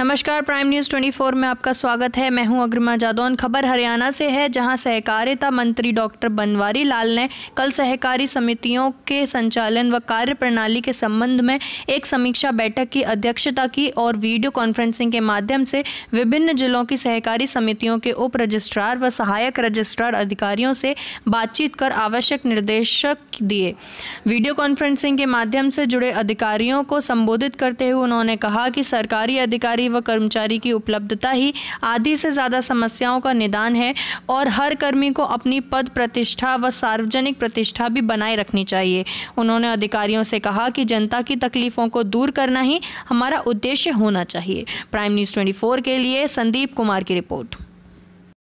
नमस्कार prime news 24 में आपका स्वागत है मैं हूं अग्रमा जादौन खबर हरियाणा से है जहां सहकारिता मंत्री डॉक्टर बनवारी लाल ने कल सहकारी समितियों के संचालन व कार्य प्रणाली के संबंध में एक समीक्षा बैठक की अध्यक्षता की और वीडियो कॉन्फ्रेंसिंग के माध्यम से विभिन्न जिलों की सहकारी समितियों के उप रजिस्ट्रार व सहायक रजिस्ट्रार अधिकारियों से बातचीत कर आवश्यक निर्देशक दिए वीडियो कॉन्फ्रेंसिंग के माध्यम से जुड़े अधिकारियों को संबोधित करते हुए उन्होंने कहा कि सरकारी अधिकारी अधिकारी व कर्मचारी की उपलब्धता ही आधी से ज़्यादा समस्याओं का निदान है और हर कर्मी को अपनी पद प्रतिष्ठा व सार्वजनिक प्रतिष्ठा भी बनाए रखनी चाहिए उन्होंने अधिकारियों से कहा कि जनता की तकलीफ़ों को दूर करना ही हमारा उद्देश्य होना चाहिए प्राइम न्यूज़ ट्वेंटी के लिए संदीप कुमार की रिपोर्ट